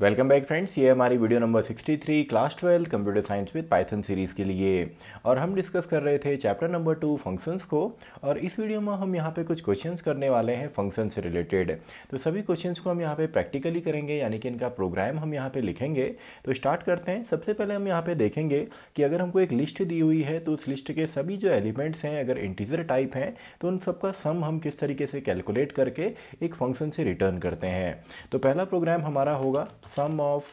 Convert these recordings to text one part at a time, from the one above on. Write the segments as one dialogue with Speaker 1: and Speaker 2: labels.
Speaker 1: welcome back friends ये हमारी video number 63 class 12 computer science with Python series के लिए और हम डिस्कस कर रहे थे चैप्टर नंबर टू फंक्शंस को और इस वीडियो में हम यहाँ पे कुछ क्वेश्चंस करने वाले हैं फंक्शन से रिलेटेड तो सभी क्वेश्चंस को हम यहाँ पे प्रैक्टिकली करेंगे यानी कि इनका प्रोग्राम हम यहाँ पर लिखेंगे तो स्टार्ट करते हैं सबसे पहले हम यहाँ पर देखेंगे कि अगर हमको एक लिस्ट दी हुई है तो उस लिस्ट के सभी जो एलिमेंट्स हैं अगर इंटीजर टाइप हैं तो उन सबका सम हम किस तरीके से कैलकुलेट करके एक फंक्शन से रिटर्न करते हैं तो पहला प्रोग्राम हमारा होगा sum of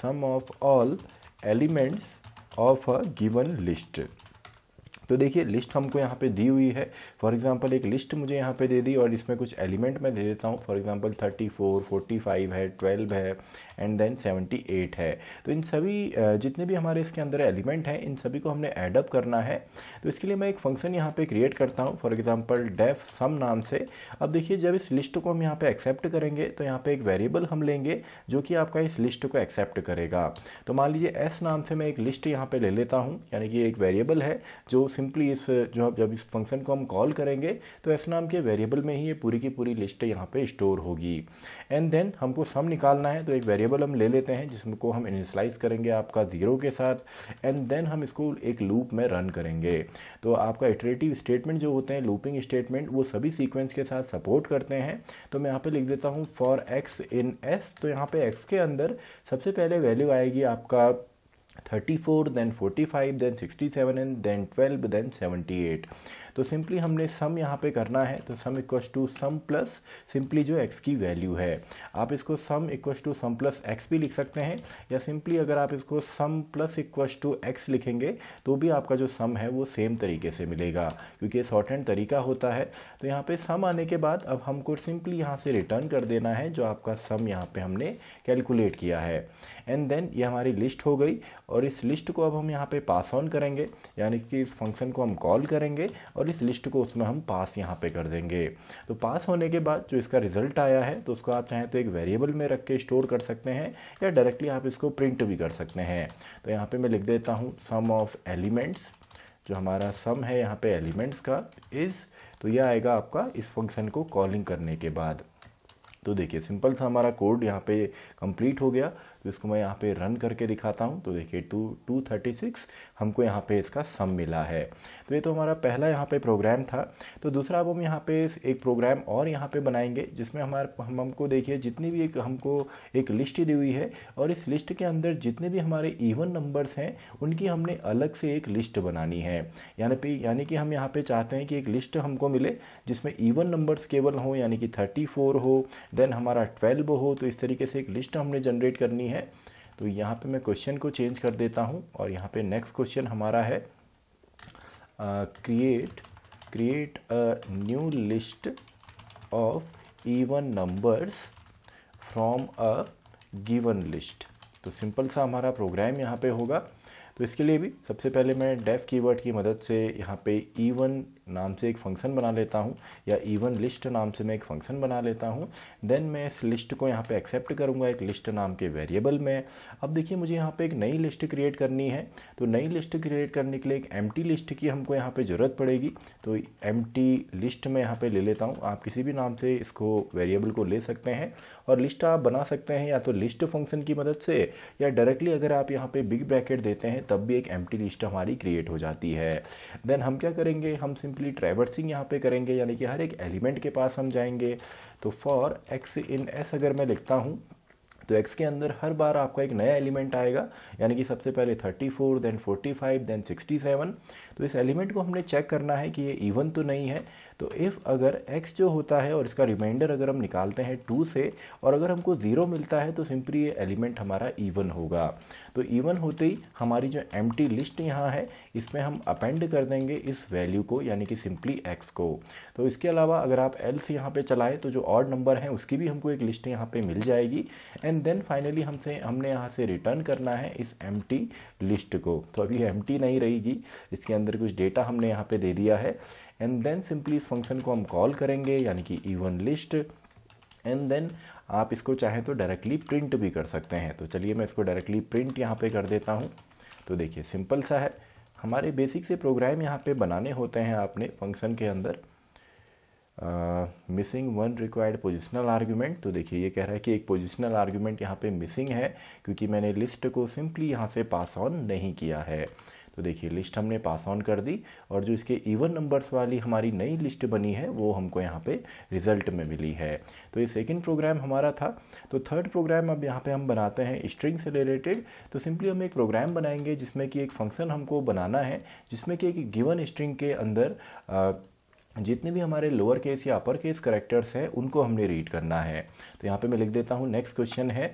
Speaker 1: sum of all elements of a given list तो देखिए लिस्ट हमको यहाँ पे दी हुई है फॉर एग्जांपल एक लिस्ट मुझे यहाँ पे दे दी और इसमें कुछ एलिमेंट मैं दे देता हूँ फॉर एग्जांपल 34, 45 है 12 है एंड देन 78 है तो इन सभी जितने भी हमारे इसके अंदर एलिमेंट हैं इन सभी को हमने एडअप करना है तो इसके लिए मैं एक फंक्शन यहाँ पर क्रिएट करता हूँ फॉर एग्ज़ाम्पल डेफ सम नाम से अब देखिए जब इस लिस्ट को हम यहाँ पर एक्सेप्ट करेंगे तो यहाँ पर एक वेरिएबल हम लेंगे जो कि आपका इस लिस्ट को एक्सेप्ट करेगा तो मान लीजिए एस नाम से मैं एक लिस्ट यहाँ पर ले लेता हूँ यानी कि एक वेरिएबल है जो सिंपली इस जो जब इस फंक्शन को हम कॉल करेंगे तो एस नाम के वेरिएबल में ही ये पूरी की पूरी लिस्ट यहाँ पे स्टोर होगी एंड देन हमको सम निकालना है तो एक वेरिएबल हम ले लेते हैं जिसको हम इनिशलाइज करेंगे आपका ज़ीरो के साथ एंड देन हम इसको एक लूप में रन करेंगे तो आपका इटरेटिव स्टेटमेंट जो होते हैं लूपिंग स्टेटमेंट वो सभी सीक्वेंस के साथ सपोर्ट करते हैं तो मैं यहाँ पर लिख देता हूँ फॉर एक्स इन एस तो यहाँ पर एक्स के अंदर सबसे पहले वैल्यू आएगी आपका 34 then 45 then 67 and then 12 then 78 तो सिंपली हमने सम यहाँ पे करना है तो sum equals to sum plus simply जो एक्स की वैल्यू है आप इसको sum equals to sum plus x भी लिख सकते हैं या सिंपली अगर आप इसको sum plus equals to x लिखेंगे तो भी आपका जो सम है वो सेम तरीके से मिलेगा क्योंकि ये शॉर्ट एंड तरीका होता है तो यहाँ पे सम आने के बाद अब हमको सिंपली यहाँ से रिटर्न कर देना है जो आपका सम यहाँ पे हमने कैलकुलेट किया है एंड देन ये हमारी लिस्ट हो गई और इस लिस्ट को अब हम यहाँ पे पास ऑन करेंगे यानी कि इस फंक्शन को हम कॉल करेंगे और और इस लिस्ट को उसमें हम पास यहाँ पे कर देंगे तो पास होने के बाद जो इसका रिजल्ट आया है तो उसको आप चाहें तो एक वेरिएबल में रख के स्टोर कर सकते हैं या डायरेक्टली आप इसको प्रिंट भी कर सकते हैं तो यहाँ पर मैं लिख देता हूँ सम ऑफ एलिमेंट्स जो हमारा सम है यहाँ पे एलिमेंट्स का इज़ तो यह आएगा आपका इस फंक्शन को कॉलिंग करने के बाद तो देखिए सिंपल सा हमारा कोड यहाँ पे कंप्लीट हो गया तो इसको मैं यहाँ पे रन करके दिखाता हूँ तो देखिए टू टू थर्टी सिक्स हमको यहाँ पे इसका सम मिला है तो ये तो हमारा पहला यहाँ पे प्रोग्राम था तो दूसरा अब हम यहाँ पे एक प्रोग्राम और यहाँ पे बनाएंगे जिसमें हमारे हम हमको देखिए जितनी भी एक हमको एक लिस्ट दी हुई है और इस लिस्ट के अंदर जितने भी हमारे इवन नंबर्स हैं उनकी हमने अलग से एक लिस्ट बनानी है यानी यानी कि हम यहाँ पे चाहते हैं कि एक लिस्ट हमको मिले जिसमें इवन नंबर्स केवल हों यानी कि थर्टी फोर हो देन हमारा ट्वेल्व हो तो इस तरीके से एक लिस्ट हमने जनरेट करनी है है तो यहाँ पे मैं क्वेश्चन को चेंज कर देता हूँ और यहाँ पे नेक्स्ट क्वेश्चन हमारा है create create a new list of even numbers from a given list तो सिंपल सा हमारा प्रोग्राम यहाँ पे होगा तो इसके लिए भी सबसे पहले मैं डेफ कीवर्ड की मदद से यहाँ पे इवन नाम से एक फंक्शन बना लेता हूँ या इवन लिस्ट नाम से मैं एक फंक्शन बना लेता हूँ देन मैं इस लिस्ट को यहाँ पे एक्सेप्ट करूँगा एक लिस्ट नाम के वेरिएबल में अब देखिए मुझे यहाँ पे एक नई लिस्ट क्रिएट करनी है तो नई लिस्ट क्रिएट करने के लिए एक एम लिस्ट की हमको यहाँ पर ज़रूरत पड़ेगी तो एम लिस्ट में यहाँ पर ले लेता हूँ आप किसी भी नाम से इसको वेरिएबल को ले सकते हैं और लिस्ट आप बना सकते हैं या तो लिस्ट फंक्शन की मदद से या डायरेक्टली अगर आप यहाँ पे बिग ब्रैकेट देते हैं तब भी एक एम लिस्ट हमारी क्रिएट हो जाती है देन हम क्या करेंगे हम सिंपल सिंपली ट्रेवर्सिंग यहाँ पे करेंगे यानी कि हर एक एलिमेंट के पास हम जाएंगे तो फॉर एक्स इन एस अगर मैं लिखता हूँ तो एक्स के अंदर हर बार आपका एक नया एलिमेंट आएगा यानी कि सबसे पहले thirty four then forty five then sixty seven तो इस एलिमेंट को हमने चेक करना है कि ये इवन तो नहीं है तो इफ़ अगर एक्स जो होता है और इसका रिमाइंडर अगर हम निकालते हैं टू से और अगर हमको ज़ीरो मिलता है तो सिंपली ये एलिमेंट हमारा इवन होगा तो इवन होते ही हमारी जो एम लिस्ट यहाँ है इसमें हम अपेंड कर देंगे इस वैल्यू को यानी कि सिंपली एक्स को तो इसके अलावा अगर आप एल्स यहाँ पे चलाएं तो जो ऑड नंबर है उसकी भी हमको एक लिस्ट यहाँ पे मिल जाएगी एंड देन फाइनली हमसे हमने यहाँ से रिटर्न करना है इस एम लिस्ट को तो अभी एम नहीं रहेगी इसके अंदर अंदर कुछ डेटा हमने यहाँ पे दे दिया है एंड देन सिंपली इस फंक्शन को हम कॉल करेंगे यानी कि इवन लिस्ट एंड देन आप इसको चाहें तो डायरेक्टली प्रिंट भी कर सकते हैं तो चलिए मैं इसको डायरेक्टली प्रिंट यहाँ पे कर देता हूँ तो देखिए सिंपल सा है हमारे बेसिक से प्रोग्राम यहाँ पे बनाने होते हैं आपने फंक्शन के अंदर missing one required positional argument तो देखिए ये कह रहा है कि एक पोजिशनल आर्ग्यूमेंट यहाँ पे मिसिंग है क्योंकि मैंने लिस्ट को सिंपली यहाँ से पास ऑन नहीं किया है तो देखिए लिस्ट हमने पास ऑन कर दी और जो इसके इवन नंबर्स वाली हमारी नई लिस्ट बनी है वो हमको यहाँ पे रिजल्ट में मिली है तो ये सेकेंड प्रोग्राम हमारा था तो थर्ड प्रोग्राम अब यहाँ पे हम बनाते हैं स्ट्रिंग से रिलेटेड तो सिंपली हम एक प्रोग्राम बनाएंगे जिसमें कि एक फंक्शन हमको बनाना है जिसमें कि एक गिवन स्ट्रिंग के अंदर आ, जितने भी हमारे लोअर केस या अपर केस करेक्टर्स हैं उनको हमने रीड करना है तो यहाँ पे मैं लिख देता हूँ नेक्स्ट क्वेश्चन है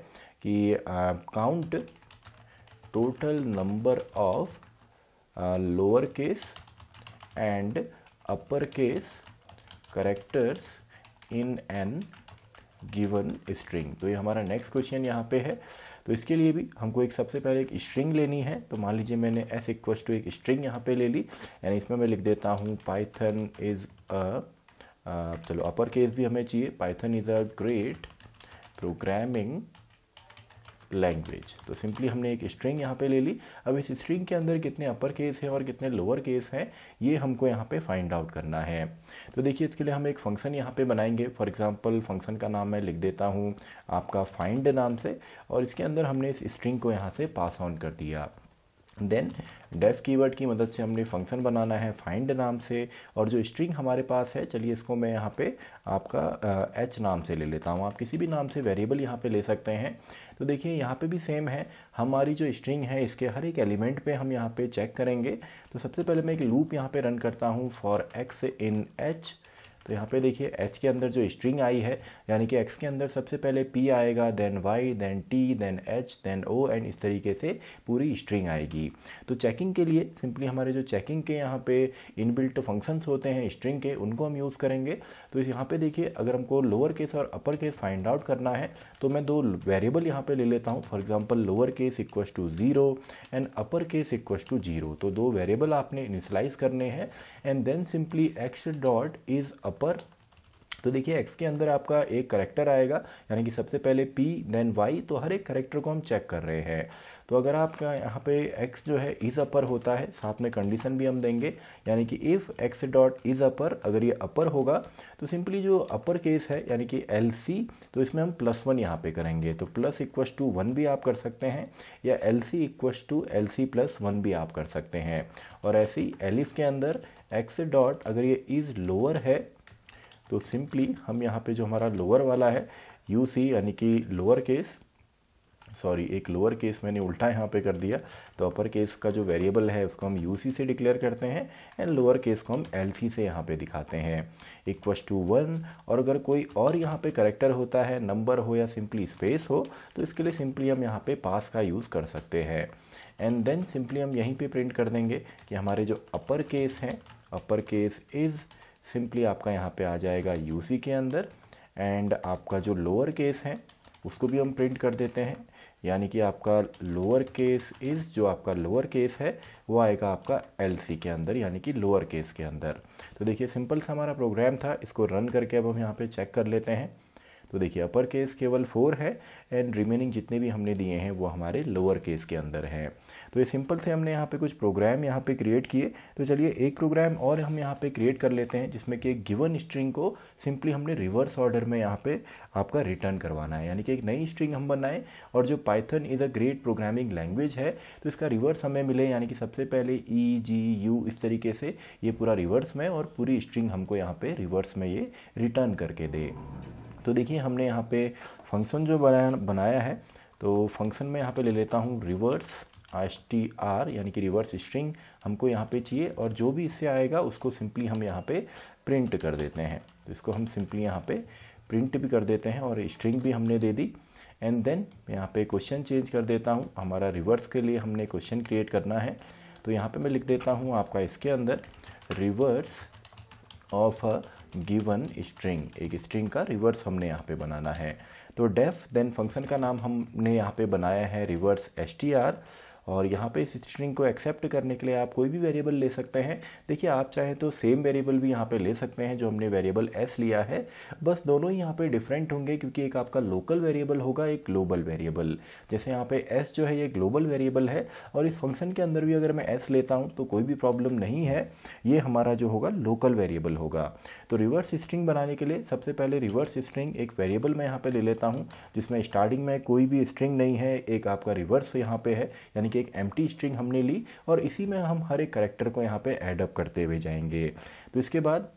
Speaker 1: कि count total number of lower case and upper case characters in an given string तो ये हमारा नेक्स्ट क्वेश्चन यहाँ पे है तो इसके लिए भी हमको एक सबसे पहले एक स्ट्रिंग लेनी है तो मान लीजिए मैंने एस इक्व टू एक स्ट्रिंग यहाँ पे ले ली यानी इसमें मैं लिख देता हूँ पाइथन इज़ अ चलो अपर केस भी हमें चाहिए Python is a great programming language तो सिंपली हमने एक स्ट्रिंग यहाँ पे ले ली अब इस स्ट्रिंग के अंदर कितने अपर केस हैं और कितने लोअर केस हैं ये हमको यहाँ पे फाइंड आउट करना है तो देखिए इसके लिए हम एक फंक्शन यहाँ पे बनाएंगे फॉर एग्जांपल फंक्शन का नाम मैं लिख देता हूँ आपका फाइंड नाम से और इसके अंदर हमने इस स्ट्रिंग को यहाँ से पास ऑन कर दिया देन डेफ कीवर्ड की मदद से हमने फंक्शन बनाना है फाइंड नाम से और जो स्ट्रिंग हमारे पास है चलिए इसको मैं यहाँ पे आपका एच नाम से ले लेता हूँ आप किसी भी नाम से वेरिएबल यहाँ पे ले सकते हैं तो देखिए यहाँ पे भी सेम है हमारी जो स्ट्रिंग है इसके हर एक एलिमेंट पे हम यहाँ पे चेक करेंगे तो सबसे पहले मैं एक लूप यहाँ पे रन करता हूँ फॉर एक्स इन एच तो यहाँ पे देखिए एच के अंदर जो स्ट्रिंग आई है यानी कि एक्स के अंदर सबसे पहले पी आएगा then Y then T then H then O and इस तरीके से पूरी स्ट्रिंग आएगी तो चेकिंग के लिए सिंपली हमारे जो चेकिंग के यहाँ पे इनबिल्ट फंक्शंस होते हैं स्ट्रिंग के उनको हम यूज़ करेंगे तो यहाँ पे देखिए अगर हमको लोअर केस और अपर केस फाइंड आउट करना है तो मैं दो वेरिएबल यहाँ पे ले लेता हूँ for example lower case equal to zero and upper case equal to zero तो दो वेरिएबल आपने इनिशलाइज करने हैं and then simply x dot is upper तो देखिए एक्स के अंदर आपका एक करेक्टर आएगा यानी कि सबसे पहले पी देन वाई तो हर एक करेक्टर को हम चेक कर रहे हैं तो अगर आपका यहाँ पे x जो है इज़ अपर होता है साथ में कंडीशन भी हम देंगे यानी कि if x dot is upper अगर ये अपर होगा तो सिंपली जो अपर केस है यानी कि एल सी तो इसमें हम प्लस वन यहाँ पे करेंगे तो प्लस इक्वस टू वन भी आप कर सकते हैं या L C equals to L C plus one भी आप कर सकते हैं और ऐसे ही एलिफ के अंदर एक्स डॉट अगर ये इज़ लोअर है तो सिंपली हम यहाँ पे जो हमारा लोअर वाला है यू सी यानी कि लोअर केस सॉरी एक लोअर केस मैंने उल्टा यहाँ पे कर दिया तो अपर केस का जो वेरिएबल है उसको हम यू से डिक्लेयर करते हैं एंड लोअर केस को हम एल से यहाँ पे दिखाते हैं इक्वस टू वन और अगर कोई और यहाँ पे करेक्टर होता है नंबर हो या सिंपली स्पेस हो तो इसके लिए सिंपली हम यहाँ पे पास का यूज़ कर सकते हैं एंड देन सिंपली हम यहीं पे प्रिंट कर देंगे कि हमारे जो अपर केस हैं अपर केस इज़ सिंपली आपका यहाँ पे आ जाएगा यूसी के अंदर एंड आपका जो लोअर केस है उसको भी हम प्रिंट कर देते हैं यानी कि आपका लोअर केस इज़ जो आपका लोअर केस है वो आएगा आपका एल सी के अंदर यानी कि लोअर केस के अंदर तो देखिए सिंपल सा हमारा प्रोग्राम था इसको रन करके अब हम यहाँ पे चेक कर लेते हैं तो देखिए अपर केस केवल फोर है एंड रिमेनिंग जितने भी हमने दिए हैं वो हमारे लोअर केस के अंदर हैं तो ये सिंपल से हमने यहाँ पे कुछ प्रोग्राम यहाँ पे क्रिएट किए तो चलिए एक प्रोग्राम और हम यहाँ पे क्रिएट कर लेते हैं जिसमें कि एक गिवन स्ट्रिंग को सिंपली हमने रिवर्स ऑर्डर में यहाँ पे आपका रिटर्न करवाना है यानी कि एक नई स्ट्रिंग हम बनाएं और जो Python is a great programming language है तो इसका रिवर्स हमें मिले यानी कि सबसे पहले ई जी यू इस तरीके से ये पूरा रिवर्स में और पूरी स्ट्रिंग हमको यहाँ पे रिवर्स में ये रिटर्न करके दे तो देखिए हमने यहाँ पे फंक्शन जो बनाया बनाया है तो फंक्शन में यहाँ पे ले लेता हूँ रिवर्स एस टी आर यानी कि रिवर्स स्ट्रिंग हमको यहाँ पे चाहिए और जो भी इससे आएगा उसको सिंपली हम यहाँ पे प्रिंट कर देते हैं तो इसको हम सिंपली यहाँ पे प्रिंट भी कर देते हैं और स्ट्रिंग भी हमने दे दी एंड देन यहाँ पे क्वेश्चन चेंज कर देता हूँ हमारा रिवर्स के लिए हमने क्वेश्चन क्रिएट करना है तो यहाँ पे मैं लिख देता हूँ आपका इसके अंदर रिवर्स ऑफ गिवन स्ट्रिंग एक स्ट्रिंग का रिवर्स हमने यहाँ पे बनाना है तो डेफ देन फंक्शन का नाम हमने यहाँ पे बनाया है रिवर्स एस टी आर और यहाँ पे इस स्ट्रिंग को एक्सेप्ट करने के लिए आप कोई भी वेरिएबल ले सकते हैं देखिए आप चाहें तो सेम वेरिएबल भी यहाँ पे ले सकते हैं जो हमने वेरिएबल एस लिया है बस दोनों ही यहाँ पे डिफरेंट होंगे क्योंकि एक आपका लोकल वेरिएबल होगा एक ग्लोबल वेरिएबल जैसे यहाँ पे एस जो है ये ग्लोबल वेरिएबल है और इस फंक्शन के अंदर भी अगर मैं एस लेता हूँ तो कोई भी प्रॉब्लम नहीं है ये हमारा जो होगा लोकल वेरिएबल होगा तो रिवर्स स्ट्रिंग बनाने के लिए सबसे पहले रिवर्स स्ट्रिंग एक वेरिएबल मैं यहाँ पे ले लेता हूँ जिसमें स्टार्टिंग में कोई भी स्ट्रिंग नहीं है एक आपका रिवर्स यहाँ पे है यानी कि एक एम स्ट्रिंग हमने ली और इसी में हम हर एक करेक्टर को यहाँ पे एडअप करते हुए जाएंगे तो इसके बाद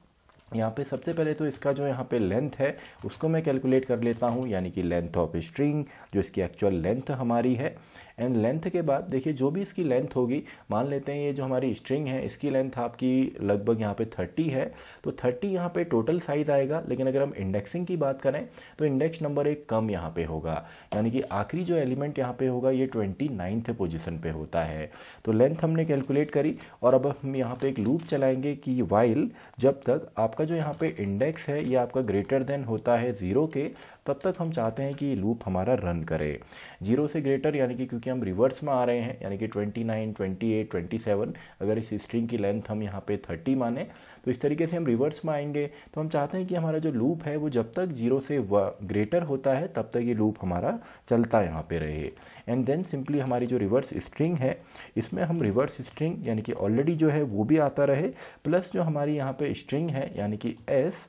Speaker 1: यहाँ पे सबसे पहले तो इसका जो यहाँ पे लेंथ है उसको मैं कैलकुलेट कर लेता हूँ यानी कि लेंथ ऑफ स्ट्रिंग जो इसकी एक्चुअल लेंथ हमारी है एंड लेंथ के बाद देखिए जो भी इसकी लेंथ होगी मान लेते हैं ये जो हमारी स्ट्रिंग है इसकी लेंथ आपकी लगभग यहाँ पे थर्टी है तो थर्टी यहाँ पे टोटल साइज आएगा लेकिन अगर हम इंडेक्सिंग की बात करें तो इंडेक्स नंबर एक कम यहाँ पे होगा यानी कि आखिरी जो एलिमेंट यहाँ पे होगा ये ट्वेंटी नाइन्थ पोजिशन पे होता है तो लेंथ हमने कैलकुलेट करी और अब हम यहाँ पे एक लूप चलाएंगे कि वाइल जब तक आपका जो यहाँ पे इंडेक्स है ये आपका ग्रेटर देन होता है ज़ीरो के तब तक हम चाहते हैं कि लूप हमारा रन करे जीरो से ग्रेटर यानी कि क्योंकि हम रिवर्स में आ रहे हैं यानी कि 29, 28, 27 अगर इस स्ट्रिंग की लेंथ हम यहाँ पे 30 माने तो इस तरीके से हम रिवर्स में आएंगे तो हम चाहते हैं कि हमारा जो लूप है वो जब तक जीरो से ग्रेटर होता है तब तक ये लूप हमारा चलता यहाँ पर रहे एंड देन सिंपली हमारी जो रिवर्स स्ट्रिंग है इसमें हम रिवर्स स्ट्रिंग यानी कि ऑलरेडी जो है वो भी आता रहे प्लस जो हमारी यहाँ पे स्ट्रिंग है यानी कि एस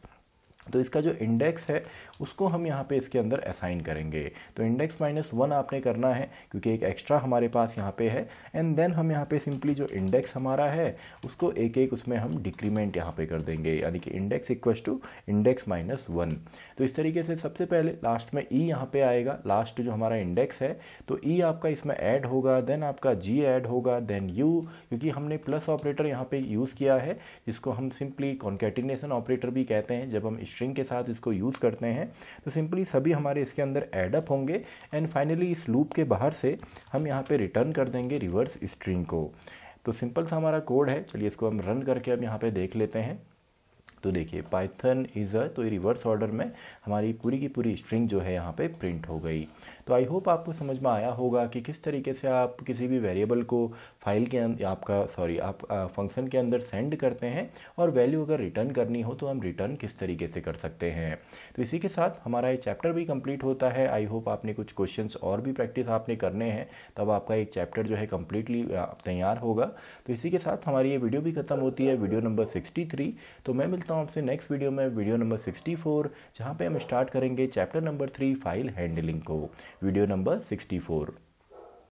Speaker 1: तो इसका जो इंडेक्स है उसको हम यहाँ पे इसके अंदर असाइन करेंगे तो इंडेक्स माइनस वन आपने करना है क्योंकि एक एक्स्ट्रा हमारे पास यहाँ पे है एंड देन हम यहाँ पे सिंपली जो इंडेक्स हमारा है उसको एक एक उसमें हम डिक्रीमेंट यहाँ पे कर देंगे यानी कि index equals to index minus one तो इस तरीके से सबसे पहले लास्ट में ई e यहाँ पे आएगा लास्ट जो हमारा इंडेक्स है तो ई e आपका इसमें ऐड होगा देन आपका जी ऐड होगा देन यू क्योंकि हमने प्लस ऑपरेटर यहाँ पे यूज़ किया है जिसको हम सिंपली कॉन्केटिनेसन ऑपरेटर भी कहते हैं जब हम स्ट्रिंग के साथ इसको यूज़ करते हैं हैं तो सिंपली सभी हमारे इसके अंदर एडअप होंगे एंड फाइनली इस लूप के बाहर से हम यहाँ पे रिटर्न कर देंगे रिवर्स स्ट्रिंग को तो सिंपल सा हमारा कोड है चलिए इसको हम रन करके अब यहाँ पे देख लेते हैं तो देखिए पाइथन इज़ अ तो ये रिवर्स ऑर्डर में हमारी पूरी की पूरी स्ट्रिंग जो है यहाँ पे प्रिंट हो गई तो आई होप आपको समझ में आया होगा कि किस तरीके से आप किसी भी वेरिएबल को फाइल के अंदर आपका सॉरी आप फंक्शन के अंदर सेंड करते हैं और वैल्यू अगर रिटर्न करनी हो तो हम रिटर्न किस तरीके से कर सकते हैं तो इसी के साथ हमारा ये चैप्टर भी कंप्लीट होता है आई होप आपने कुछ क्वेश्चंस और भी प्रैक्टिस आपने करने हैं तब आपका एक चैप्टर जो है कम्प्लीटली तैयार होगा तो इसी के साथ हमारी ये वीडियो भी खत्म होती है वीडियो नंबर सिक्सटी तो मैं मिलता हूँ आपसे नेक्स्ट वीडियो में वीडियो नंबर सिक्सटी फोर जहाँ पर हम स्टार्ट करेंगे chapter number three file handling को वीडियो नंबर 64